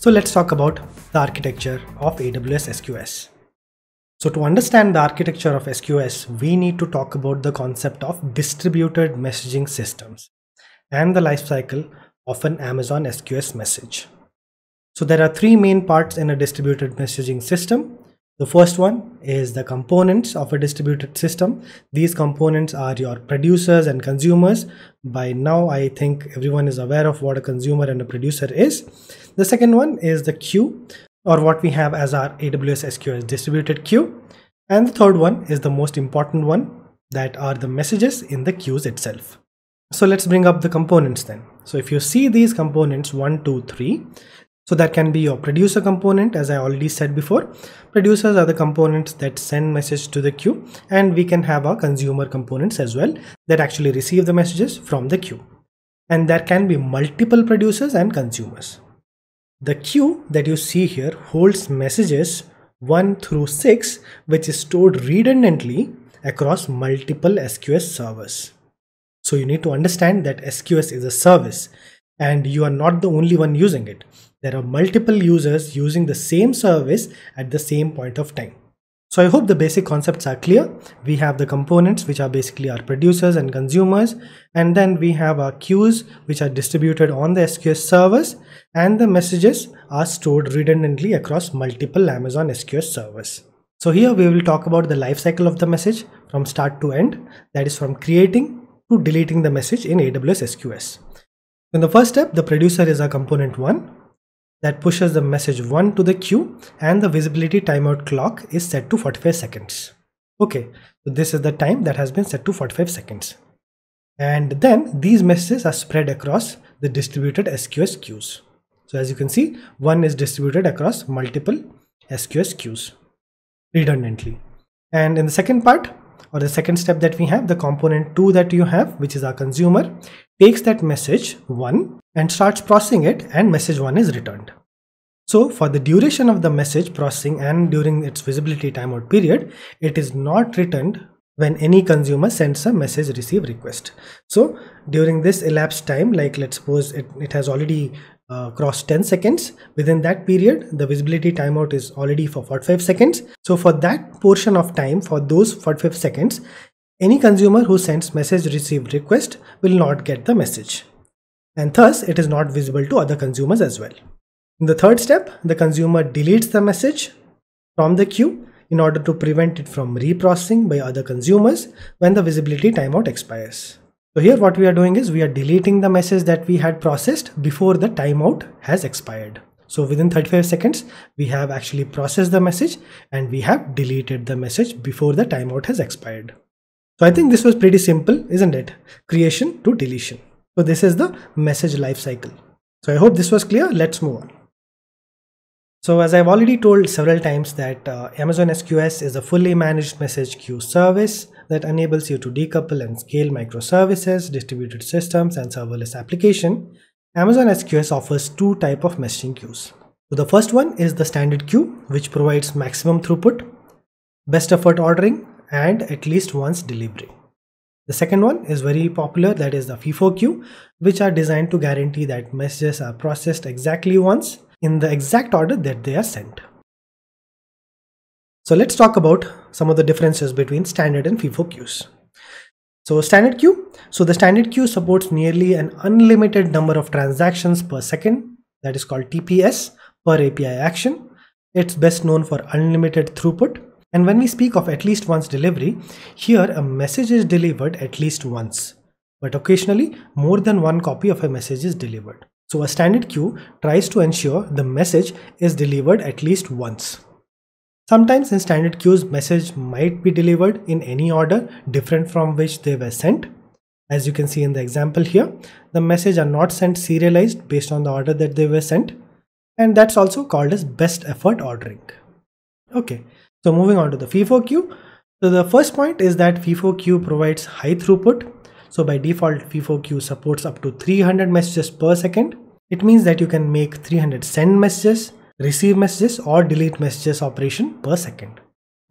So let's talk about the architecture of AWS SQS. So to understand the architecture of SQS, we need to talk about the concept of distributed messaging systems and the lifecycle of an Amazon SQS message. So there are three main parts in a distributed messaging system. The first one is the components of a distributed system. These components are your producers and consumers. By now, I think everyone is aware of what a consumer and a producer is. The second one is the queue or what we have as our AWS SQS distributed queue. And the third one is the most important one that are the messages in the queues itself. So let's bring up the components then. So if you see these components one, two, three, so that can be your producer component as I already said before. Producers are the components that send message to the queue and we can have our consumer components as well that actually receive the messages from the queue. And there can be multiple producers and consumers. The queue that you see here holds messages 1 through 6 which is stored redundantly across multiple SQS servers. So you need to understand that SQS is a service and you are not the only one using it there are multiple users using the same service at the same point of time. So I hope the basic concepts are clear. We have the components which are basically our producers and consumers and then we have our queues which are distributed on the SQS servers and the messages are stored redundantly across multiple Amazon SQS servers. So here we will talk about the lifecycle of the message from start to end that is from creating to deleting the message in AWS SQS. In the first step, the producer is our component 1 that pushes the message 1 to the queue and the visibility timeout clock is set to 45 seconds. Okay, so this is the time that has been set to 45 seconds. And then these messages are spread across the distributed SQS queues. So as you can see, one is distributed across multiple SQS queues redundantly. And in the second part, or the second step that we have, the component 2 that you have, which is our consumer, takes that message 1 and starts processing it and message 1 is returned. So for the duration of the message processing and during its visibility timeout period, it is not returned when any consumer sends a message receive request. So during this elapsed time, like let's suppose it, it has already uh, crossed 10 seconds, within that period, the visibility timeout is already for 45 seconds. So for that portion of time, for those 45 seconds, any consumer who sends message receive request will not get the message. And thus, it is not visible to other consumers as well. In the third step, the consumer deletes the message from the queue in order to prevent it from reprocessing by other consumers when the visibility timeout expires. So here what we are doing is we are deleting the message that we had processed before the timeout has expired. So within 35 seconds, we have actually processed the message and we have deleted the message before the timeout has expired. So I think this was pretty simple, isn't it? Creation to deletion. So this is the message lifecycle. So I hope this was clear. Let's move on. So as I've already told several times that uh, Amazon SQS is a fully managed message queue service that enables you to decouple and scale microservices, distributed systems, and serverless application. Amazon SQS offers two type of messaging queues. So the first one is the standard queue, which provides maximum throughput, best effort ordering, and at least once delivery. The second one is very popular, that is the FIFO queue, which are designed to guarantee that messages are processed exactly once in the exact order that they are sent. So let's talk about some of the differences between standard and FIFO queues. So standard queue. So the standard queue supports nearly an unlimited number of transactions per second that is called TPS per API action. It's best known for unlimited throughput. And when we speak of at least once delivery, here a message is delivered at least once, but occasionally more than one copy of a message is delivered. So a standard queue tries to ensure the message is delivered at least once. Sometimes in standard queues, message might be delivered in any order different from which they were sent. As you can see in the example here, the message are not sent serialized based on the order that they were sent. And that's also called as best effort ordering. Okay, so moving on to the FIFO queue. So the first point is that FIFO queue provides high throughput so by default, FIFOQ supports up to 300 messages per second. It means that you can make 300 send messages, receive messages or delete messages operation per second.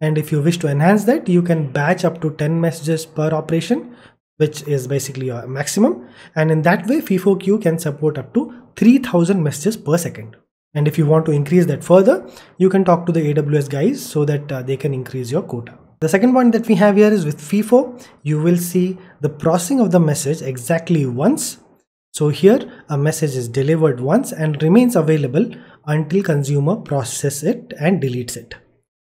And if you wish to enhance that, you can batch up to 10 messages per operation, which is basically your maximum. And in that way, FIFOQ can support up to 3000 messages per second. And if you want to increase that further, you can talk to the AWS guys so that uh, they can increase your quota. The second point that we have here is with FIFO, you will see the processing of the message exactly once. So here a message is delivered once and remains available until consumer processes it and deletes it.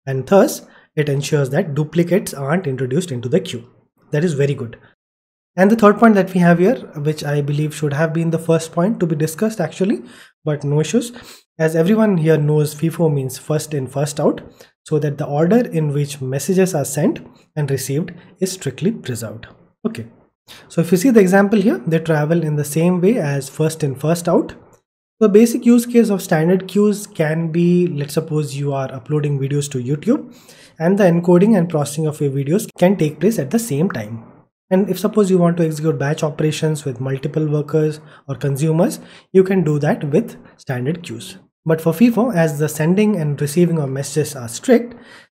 And thus, it ensures that duplicates aren't introduced into the queue. That is very good. And the third point that we have here, which I believe should have been the first point to be discussed actually, but no issues, as everyone here knows, FIFO means first in, first out, so that the order in which messages are sent and received is strictly preserved. Okay, so if you see the example here, they travel in the same way as first in, first out. The basic use case of standard queues can be, let's suppose you are uploading videos to YouTube and the encoding and processing of your videos can take place at the same time. And if suppose you want to execute batch operations with multiple workers or consumers, you can do that with standard queues. But for FIFO, as the sending and receiving of messages are strict,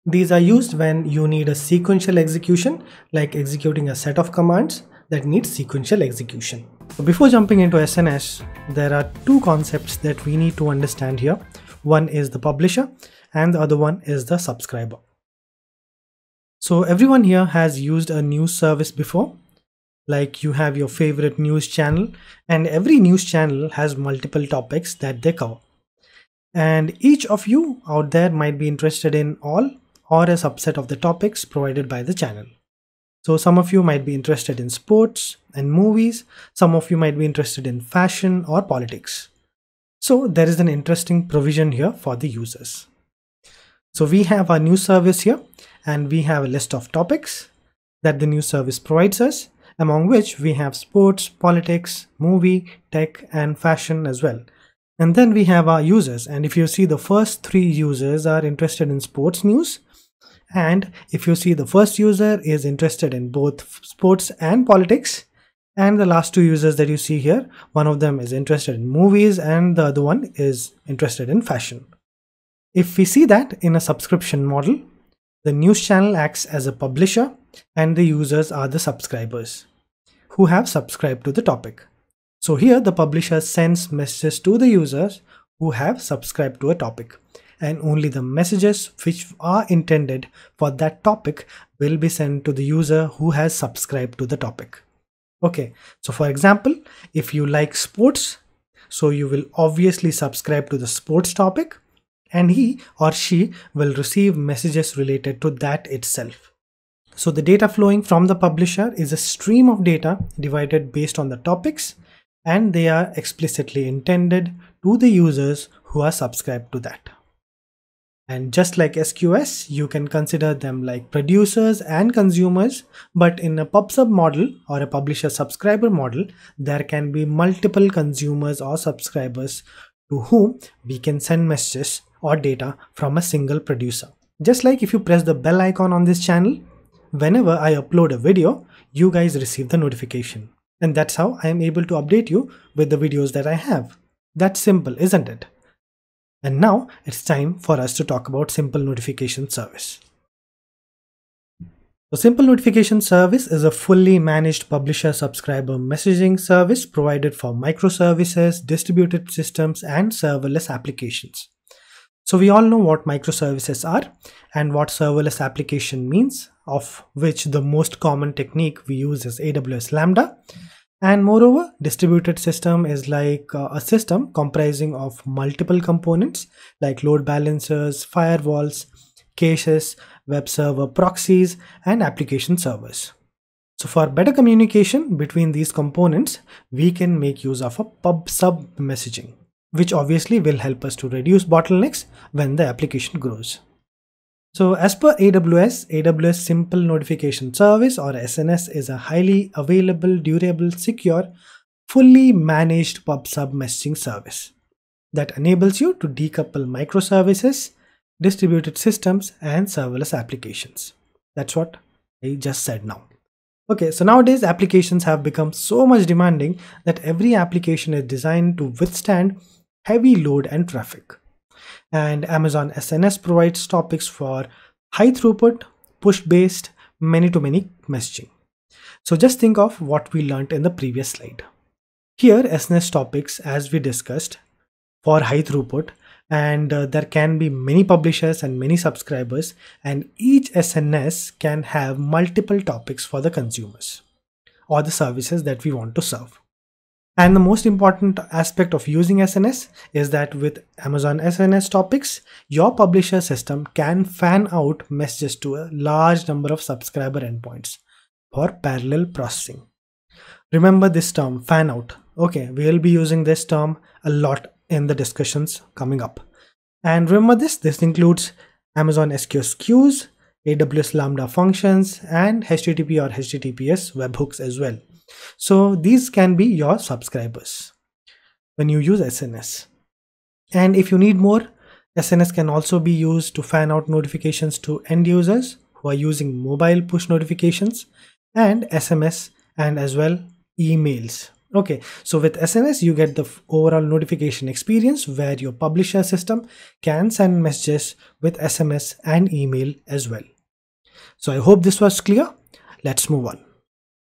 these are used when you need a sequential execution, like executing a set of commands that need sequential execution. Before jumping into SNS, there are two concepts that we need to understand here. One is the publisher and the other one is the subscriber. So everyone here has used a news service before, like you have your favorite news channel and every news channel has multiple topics that they cover and each of you out there might be interested in all or a subset of the topics provided by the channel. So some of you might be interested in sports and movies, some of you might be interested in fashion or politics. So there is an interesting provision here for the users. So we have our new service here and we have a list of topics that the new service provides us among which we have sports, politics, movie, tech and fashion as well and then we have our users. And if you see the first three users are interested in sports news. And if you see the first user is interested in both sports and politics. And the last two users that you see here, one of them is interested in movies and the other one is interested in fashion. If we see that in a subscription model, the news channel acts as a publisher and the users are the subscribers who have subscribed to the topic. So here the publisher sends messages to the users who have subscribed to a topic and only the messages which are intended for that topic will be sent to the user who has subscribed to the topic. Okay, so for example, if you like sports, so you will obviously subscribe to the sports topic and he or she will receive messages related to that itself. So the data flowing from the publisher is a stream of data divided based on the topics and they are explicitly intended to the users who are subscribed to that. And just like SQS, you can consider them like producers and consumers, but in a PubSub model or a publisher subscriber model, there can be multiple consumers or subscribers to whom we can send messages or data from a single producer. Just like if you press the bell icon on this channel, whenever I upload a video, you guys receive the notification. And that's how I am able to update you with the videos that I have. That's simple, isn't it? And now it's time for us to talk about Simple Notification Service. So Simple Notification Service is a fully managed publisher subscriber messaging service provided for microservices, distributed systems, and serverless applications. So we all know what microservices are and what serverless application means, of which the most common technique we use is AWS Lambda. And moreover, distributed system is like uh, a system comprising of multiple components like load balancers, firewalls, caches, web server proxies, and application servers. So for better communication between these components, we can make use of a pub sub messaging which obviously will help us to reduce bottlenecks when the application grows. So as per AWS, AWS Simple Notification Service or SNS is a highly available, durable, secure, fully managed pub-sub messaging service that enables you to decouple microservices, distributed systems and serverless applications. That's what I just said now. Okay, so nowadays applications have become so much demanding that every application is designed to withstand heavy load and traffic. And Amazon SNS provides topics for high throughput, push based, many to many messaging. So just think of what we learned in the previous slide. Here, SNS topics, as we discussed, for high throughput, and uh, there can be many publishers and many subscribers, and each SNS can have multiple topics for the consumers or the services that we want to serve. And the most important aspect of using SNS is that with Amazon SNS topics, your publisher system can fan out messages to a large number of subscriber endpoints for parallel processing. Remember this term, fan out. Okay, we'll be using this term a lot in the discussions coming up. And remember this, this includes Amazon SQS queues, AWS Lambda functions, and HTTP or HTTPS webhooks as well. So these can be your subscribers when you use SNS. And if you need more, SNS can also be used to fan out notifications to end users who are using mobile push notifications and SMS and as well emails. Okay, so with SNS, you get the overall notification experience where your publisher system can send messages with SMS and email as well. So I hope this was clear. Let's move on.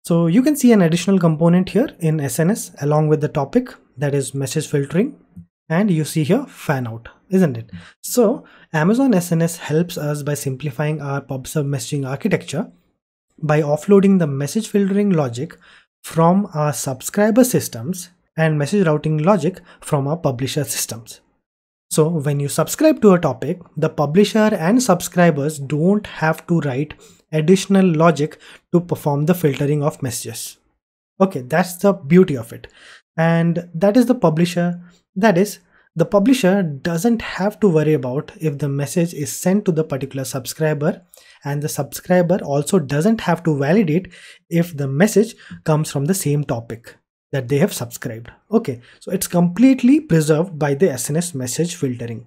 So you can see an additional component here in SNS along with the topic that is message filtering and you see here fan out isn't it so amazon sns helps us by simplifying our pub sub messaging architecture by offloading the message filtering logic from our subscriber systems and message routing logic from our publisher systems so when you subscribe to a topic the publisher and subscribers don't have to write additional logic to perform the filtering of messages. Okay, that's the beauty of it. And that is the publisher. That is, the publisher doesn't have to worry about if the message is sent to the particular subscriber and the subscriber also doesn't have to validate if the message comes from the same topic that they have subscribed. Okay, so it's completely preserved by the SNS message filtering.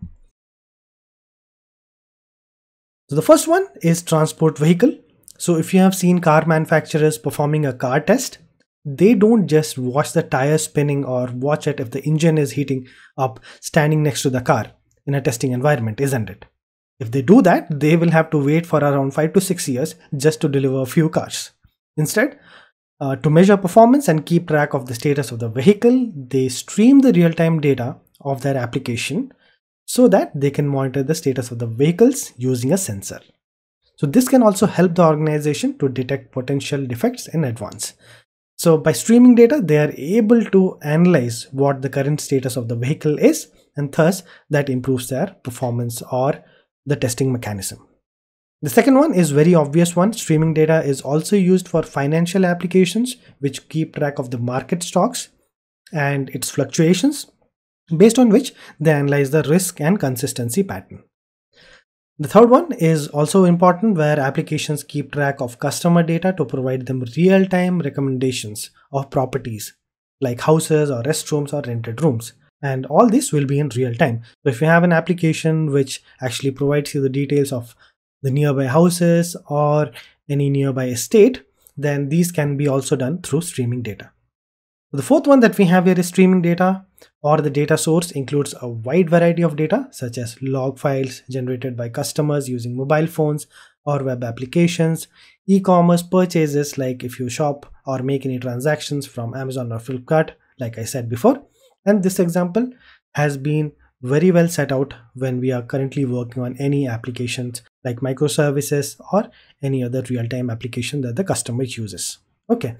So the first one is transport vehicle. So if you have seen car manufacturers performing a car test, they don't just watch the tire spinning or watch it if the engine is heating up standing next to the car in a testing environment, isn't it? If they do that, they will have to wait for around 5 to 6 years just to deliver a few cars. Instead, uh, to measure performance and keep track of the status of the vehicle, they stream the real time data of their application so that they can monitor the status of the vehicles using a sensor. So this can also help the organization to detect potential defects in advance. So by streaming data, they are able to analyze what the current status of the vehicle is and thus that improves their performance or the testing mechanism. The second one is very obvious one. Streaming data is also used for financial applications which keep track of the market stocks and its fluctuations based on which they analyze the risk and consistency pattern. The third one is also important where applications keep track of customer data to provide them real-time recommendations of properties like houses or restrooms or rented rooms. And all this will be in real time. So if you have an application which actually provides you the details of the nearby houses or any nearby estate, then these can be also done through streaming data. The fourth one that we have here is streaming data or the data source includes a wide variety of data such as log files generated by customers using mobile phones or web applications, e-commerce purchases like if you shop or make any transactions from Amazon or Flipkart like I said before and this example has been very well set out when we are currently working on any applications like microservices or any other real-time application that the customer uses okay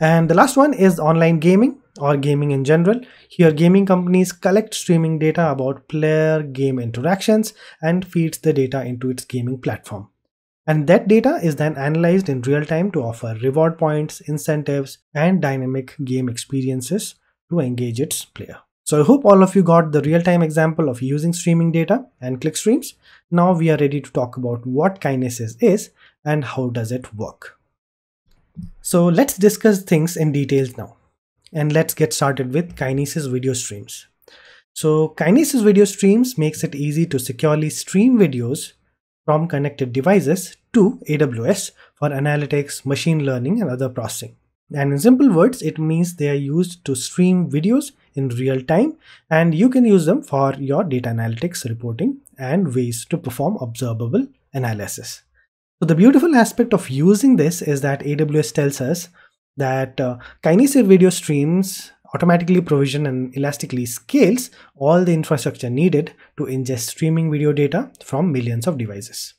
and the last one is online gaming or gaming in general here gaming companies collect streaming data about player game interactions and feeds the data into its gaming platform and that data is then analyzed in real time to offer reward points incentives and dynamic game experiences to engage its player so i hope all of you got the real-time example of using streaming data and clickstreams now we are ready to talk about what kinesis is and how does it work so let's discuss things in details now. And let's get started with Kinesis video streams. So Kinesis video streams makes it easy to securely stream videos from connected devices to AWS for analytics, machine learning, and other processing. And in simple words, it means they are used to stream videos in real time and you can use them for your data analytics reporting and ways to perform observable analysis. So the beautiful aspect of using this is that AWS tells us that uh, Kinesis video streams automatically provision and elastically scales all the infrastructure needed to ingest streaming video data from millions of devices.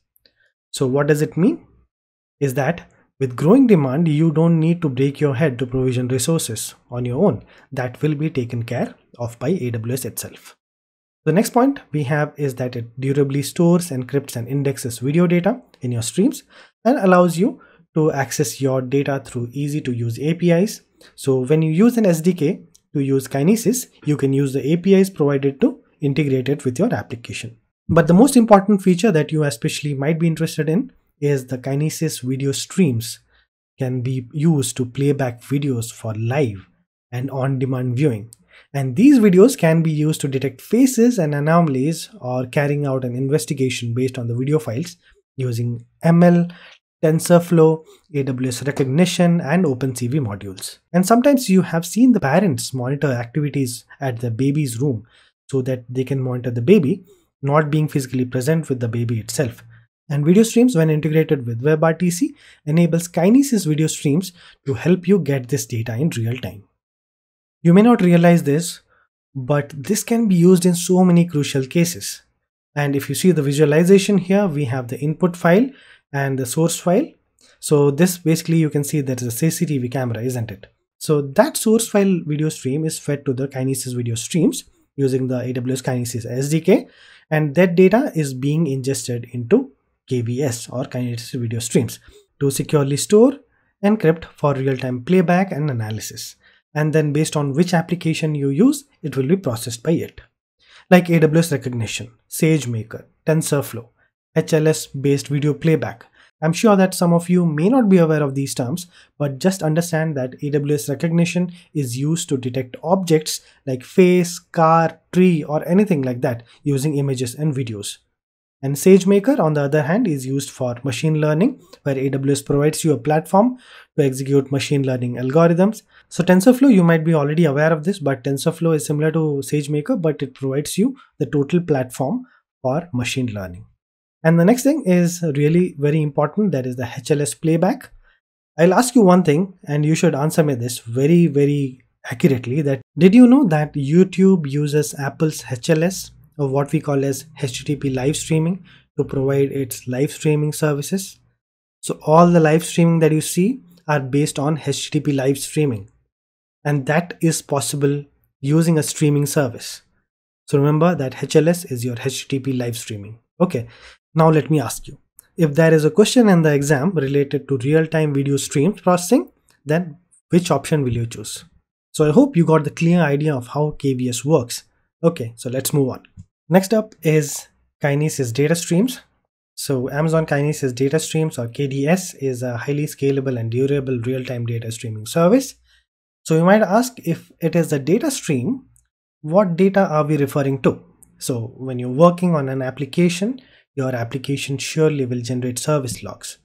So what does it mean? Is that with growing demand, you don't need to break your head to provision resources on your own. That will be taken care of by AWS itself. The next point we have is that it durably stores, encrypts and indexes video data in your streams and allows you to access your data through easy to use APIs. So when you use an SDK to use Kinesis, you can use the APIs provided to integrate it with your application. But the most important feature that you especially might be interested in is the Kinesis video streams can be used to playback videos for live and on-demand viewing. And these videos can be used to detect faces and anomalies or carrying out an investigation based on the video files using ML, TensorFlow, AWS recognition, and OpenCV modules. And sometimes you have seen the parents monitor activities at the baby's room so that they can monitor the baby, not being physically present with the baby itself. And video streams, when integrated with WebRTC, enables Kinesis video streams to help you get this data in real time. You may not realize this, but this can be used in so many crucial cases. And if you see the visualization here, we have the input file and the source file. So this basically you can see that is a CCTV camera, isn't it? So that source file video stream is fed to the Kinesis video streams using the AWS Kinesis SDK and that data is being ingested into KVS or Kinesis video streams to securely store, encrypt for real-time playback and analysis and then based on which application you use, it will be processed by it. Like AWS Recognition, SageMaker, TensorFlow, HLS-based video playback. I'm sure that some of you may not be aware of these terms, but just understand that AWS Recognition is used to detect objects like face, car, tree, or anything like that using images and videos. And SageMaker, on the other hand, is used for machine learning, where AWS provides you a platform to execute machine learning algorithms. So TensorFlow, you might be already aware of this, but TensorFlow is similar to SageMaker, but it provides you the total platform for machine learning. And the next thing is really very important, that is the HLS playback. I'll ask you one thing, and you should answer me this very, very accurately that did you know that YouTube uses Apple's HLS of what we call as HTTP live streaming to provide its live streaming services. So all the live streaming that you see are based on HTTP live streaming and that is possible using a streaming service. So remember that HLS is your HTTP live streaming. Okay, now let me ask you. If there is a question in the exam related to real-time video stream processing, then which option will you choose? So I hope you got the clear idea of how KVS works. Okay, so let's move on. Next up is Kinesis data streams. So Amazon Kinesis Data Streams or KDS is a highly scalable and durable real-time data streaming service. So you might ask if it is a data stream, what data are we referring to? So when you're working on an application, your application surely will generate service logs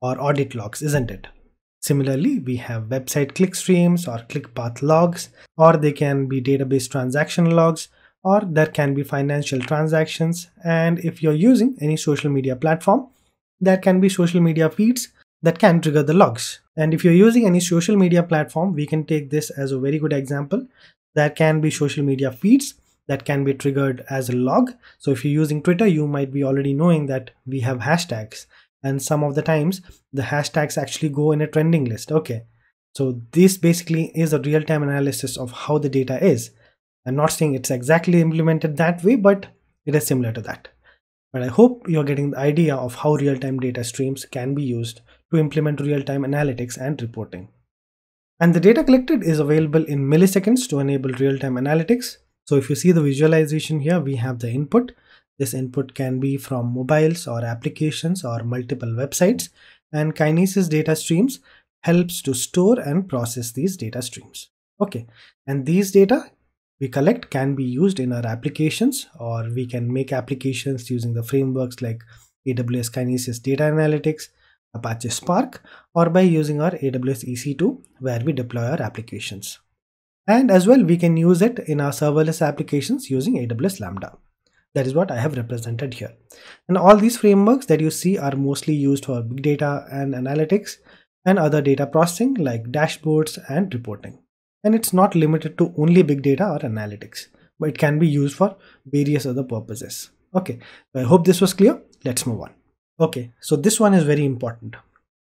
or audit logs, isn't it? Similarly, we have website click streams or click path logs, or they can be database transaction logs, or there can be financial transactions. And if you're using any social media platform, there can be social media feeds that can trigger the logs. And if you're using any social media platform, we can take this as a very good example. There can be social media feeds that can be triggered as a log. So if you're using Twitter, you might be already knowing that we have hashtags. And some of the times the hashtags actually go in a trending list. Okay. So this basically is a real-time analysis of how the data is. I'm not saying it's exactly implemented that way, but it is similar to that. But I hope you're getting the idea of how real-time data streams can be used to implement real-time analytics and reporting. And the data collected is available in milliseconds to enable real-time analytics. So if you see the visualization here, we have the input. This input can be from mobiles or applications or multiple websites. And Kinesis data streams helps to store and process these data streams. Okay, and these data we collect can be used in our applications or we can make applications using the frameworks like AWS Kinesis Data Analytics, Apache Spark or by using our AWS EC2 where we deploy our applications. And as well, we can use it in our serverless applications using AWS Lambda. That is what I have represented here. And all these frameworks that you see are mostly used for big data and analytics and other data processing like dashboards and reporting and it's not limited to only big data or analytics, but it can be used for various other purposes. Okay, I hope this was clear. Let's move on. Okay, so this one is very important.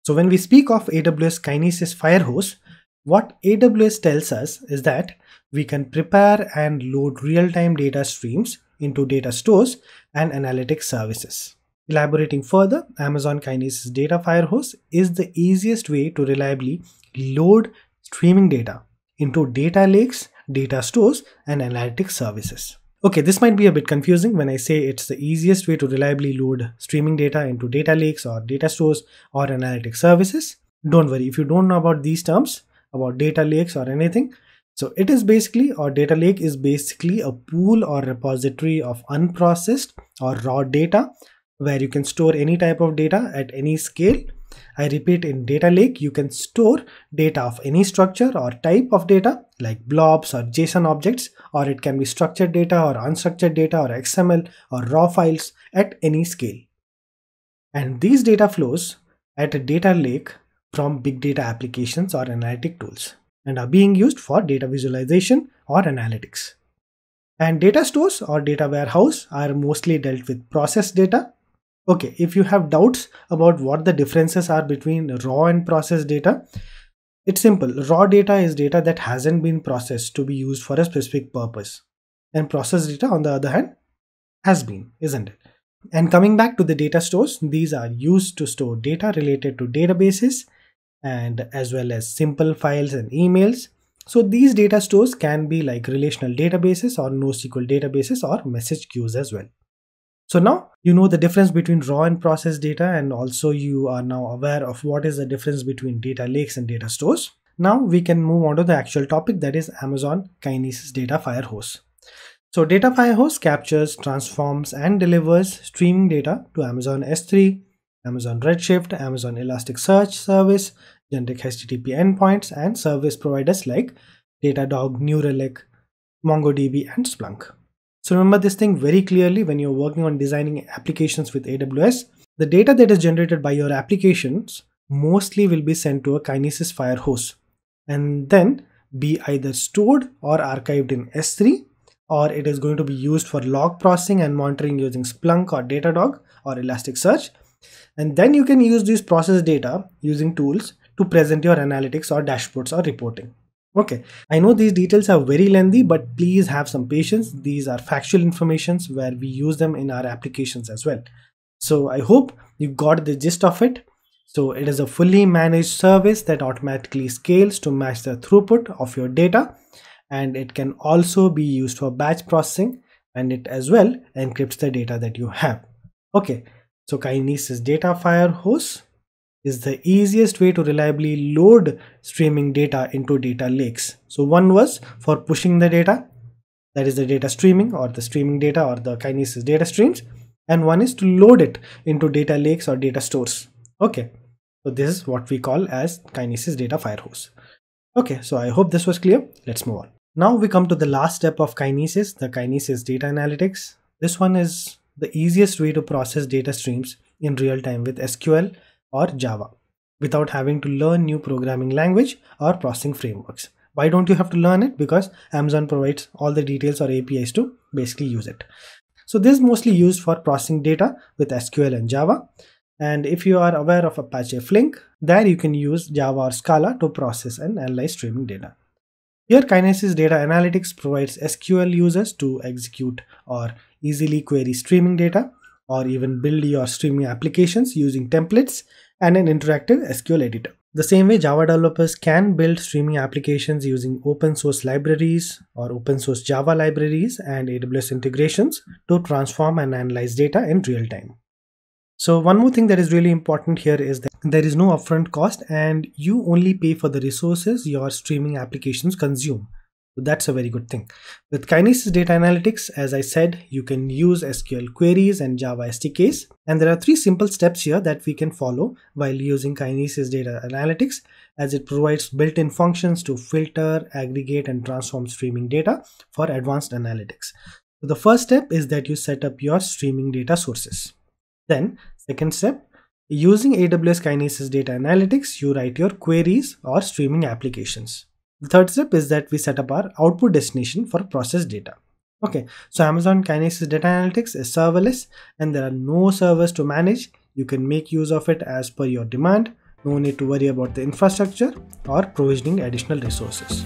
So when we speak of AWS Kinesis Firehose, what AWS tells us is that we can prepare and load real-time data streams into data stores and analytics services. Elaborating further, Amazon Kinesis Data Firehose is the easiest way to reliably load streaming data into data lakes, data stores, and analytics services. Okay, this might be a bit confusing when I say it's the easiest way to reliably load streaming data into data lakes or data stores or analytics services. Don't worry if you don't know about these terms, about data lakes or anything. So it is basically, or data lake is basically a pool or repository of unprocessed or raw data where you can store any type of data at any scale I repeat in data lake you can store data of any structure or type of data like blobs or JSON objects or it can be structured data or unstructured data or XML or raw files at any scale. And these data flows at a data lake from big data applications or analytic tools and are being used for data visualization or analytics. And data stores or data warehouse are mostly dealt with process data Okay, if you have doubts about what the differences are between raw and processed data, it's simple. Raw data is data that hasn't been processed to be used for a specific purpose. And processed data, on the other hand, has been, isn't it? And coming back to the data stores, these are used to store data related to databases and as well as simple files and emails. So these data stores can be like relational databases or NoSQL databases or message queues as well. So now you know the difference between raw and processed data and also you are now aware of what is the difference between data lakes and data stores. Now we can move on to the actual topic that is Amazon Kinesis Data Firehose. So Data Firehose captures, transforms and delivers streaming data to Amazon S3, Amazon Redshift, Amazon Elasticsearch service, generic HTTP endpoints and service providers like Datadog, New Relic, MongoDB and Splunk. So remember this thing very clearly when you're working on designing applications with AWS. The data that is generated by your applications mostly will be sent to a Kinesis Fire host and then be either stored or archived in S3 or it is going to be used for log processing and monitoring using Splunk or Datadog or Elasticsearch. And then you can use these process data using tools to present your analytics or dashboards or reporting. Okay, I know these details are very lengthy, but please have some patience. These are factual informations where we use them in our applications as well. So I hope you got the gist of it. So it is a fully managed service that automatically scales to match the throughput of your data and it can also be used for batch processing and it as well encrypts the data that you have. Okay, so Kinesis data fire host is the easiest way to reliably load streaming data into data lakes. So one was for pushing the data, that is the data streaming or the streaming data or the Kinesis data streams. And one is to load it into data lakes or data stores. Okay, so this is what we call as Kinesis data firehose. Okay, so I hope this was clear. Let's move on. Now we come to the last step of Kinesis, the Kinesis data analytics. This one is the easiest way to process data streams in real time with SQL or Java without having to learn new programming language or processing frameworks. Why don't you have to learn it? Because Amazon provides all the details or APIs to basically use it. So this is mostly used for processing data with SQL and Java. And if you are aware of Apache Flink, there you can use Java or Scala to process and analyze streaming data. Here Kinesis Data Analytics provides SQL users to execute or easily query streaming data or even build your streaming applications using templates and an interactive SQL editor. The same way Java developers can build streaming applications using open source libraries or open source Java libraries and AWS integrations to transform and analyze data in real time. So one more thing that is really important here is that there is no upfront cost and you only pay for the resources your streaming applications consume. That's a very good thing. With Kinesis Data Analytics, as I said, you can use SQL queries and Java SDKs. And there are three simple steps here that we can follow while using Kinesis Data Analytics, as it provides built-in functions to filter, aggregate, and transform streaming data for advanced analytics. So the first step is that you set up your streaming data sources. Then, second step, using AWS Kinesis Data Analytics, you write your queries or streaming applications. The third step is that we set up our output destination for process data. Okay, so Amazon Kinesis Data Analytics is serverless and there are no servers to manage. You can make use of it as per your demand. No need to worry about the infrastructure or provisioning additional resources.